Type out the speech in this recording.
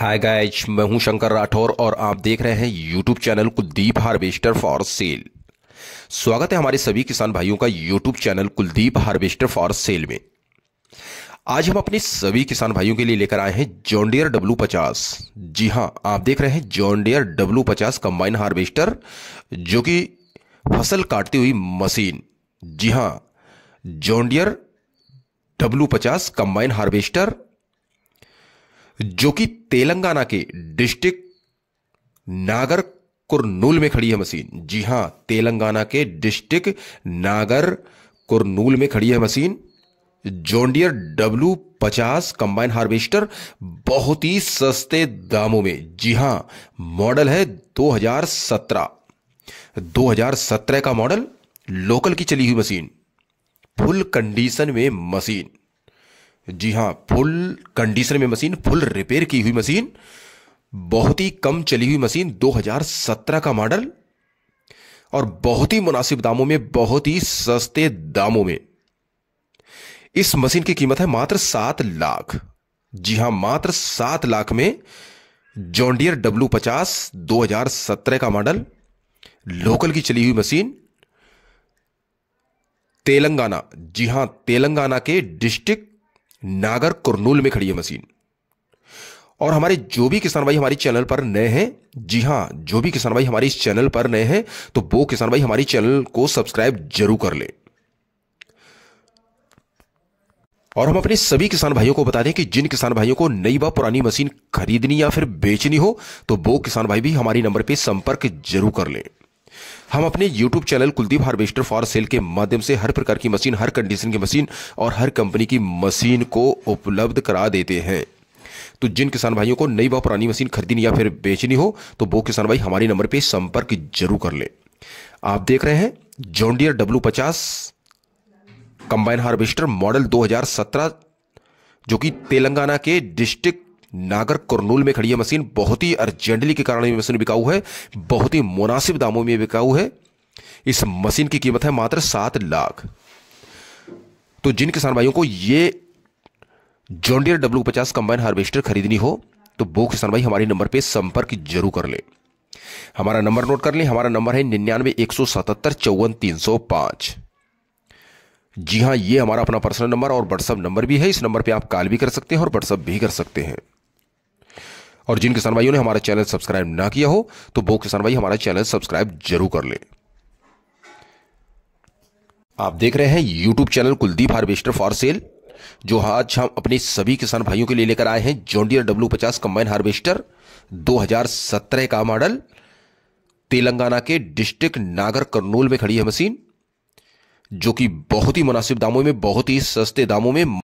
hi guys मैं हूं शंकर राठौर और आप देख रहे हैं YouTube channel Kuldeep harvester for sale स्वागत है हमारे सभी किसान भाइयों का YouTube channel Kuldeep harvester for sale में आज हम अपने सभी किसान भाइयों के लिए लेकर आए हैं जॉन्डियर डब्लू पचास जी हां आप देख रहे हैं जॉन्डियर डब्लू पचास कंबाइन हार्वेस्टर जो कि फसल काटती हुई मशीन जी हां जॉन्डियर डब्लू पचास कंबाइन हार्वेस्टर जो कि तेलंगाना के डिस्ट्रिक्ट नागर कुरनूल में खड़ी है मशीन जी हां तेलंगाना के डिस्ट्रिक्ट नागर कुरनूल में खड़ी है मशीन जोंडियर डब्ल्यू पचास कंबाइन हार्वेस्टर बहुत ही सस्ते दामों में जी हां मॉडल है 2017 2017 का मॉडल लोकल की चली हुई मशीन फुल कंडीशन में मशीन जी हाँ फुल कंडीशन में मशीन फुल रिपेयर की हुई मशीन बहुत ही कम चली हुई मशीन 2017 का मॉडल और बहुत ही मुनासिब दामों में बहुत ही सस्ते दामों में इस मशीन की कीमत है मात्र सात लाख जी हां मात्र सात लाख में जॉन्डियर डब्ल्यू पचास दो का मॉडल लोकल की चली हुई मशीन तेलंगाना जी हां तेलंगाना के डिस्ट्रिक्ट नागर कुरनूल में खड़ी है मशीन और हमारे जो भी किसान भाई हमारे चैनल पर नए हैं जी हां जो भी किसान भाई हमारे इस चैनल पर नए हैं तो वो किसान भाई हमारे चैनल को सब्सक्राइब जरूर कर ले और हम अपने सभी किसान भाइयों को बता दें कि जिन किसान भाइयों को नई व पुरानी मशीन खरीदनी या फिर बेचनी हो तो वो किसान भाई भी हमारी नंबर पर संपर्क जरूर कर लें हम अपने YouTube channel Kuldeep harvester for sale के माध्यम से हर प्रकार की मशीन हर कंडीशन की मशीन और हर कंपनी की मशीन को उपलब्ध करा देते हैं तो जिन किसान भाइयों को नई व पुरानी मशीन खरीदनी या फिर बेचनी हो तो वो किसान भाई हमारे नंबर पर संपर्क जरूर कर लें आप देख रहे हैं जोंडियर डब्ल्यू पचास कंबाइन हार्वेस्टर मॉडल 2017 जो कि तेलंगाना के डिस्ट्रिक्ट नागर कुरनूल में खड़ी यह मशीन बहुत ही अर्जेंटली के कारण मशीन बिकाऊ है बहुत ही मुनासिब दामों में बिकाऊ है इस मशीन की कीमत है मात्र सात लाख तो जिन किसान भाइयों को ये जॉन्डियर डब्ल्यू पचास कंबाइन हार्वेस्टर खरीदनी हो तो वो किसान भाई हमारे नंबर पे संपर्क जरूर कर ले हमारा नंबर नोट कर लें हमारा नंबर है निन्यानवे एक सौ सतहत्तर चौवन तीन सौ पांच जी हाँ ये हमारा अपना पर्सनल नंबर और व्हाट्सअप नंबर भी है इस नंबर पे आप कॉल भी कर सकते हैं और व्हाट्सअप भी कर सकते हैं और जिन किसान भाइयों ने हमारा चैनल सब्सक्राइब ना किया हो तो वो किसान भाई हमारा चैनल सब्सक्राइब जरूर कर ले आप देख रहे हैं YouTube channel Kuldeep harvester for sale जो आज हम अपने सभी किसान भाइयों के लिए लेकर आए हैं जॉन्डियर डब्ल्यू पचास कंबाइन हार्वेस्टर 2017 का मॉडल तेलंगाना के डिस्ट्रिक्ट नागर कर्नूल में खड़ी है मशीन जो कि बहुत ही मुनासिब दामों में बहुत ही सस्ते दामों में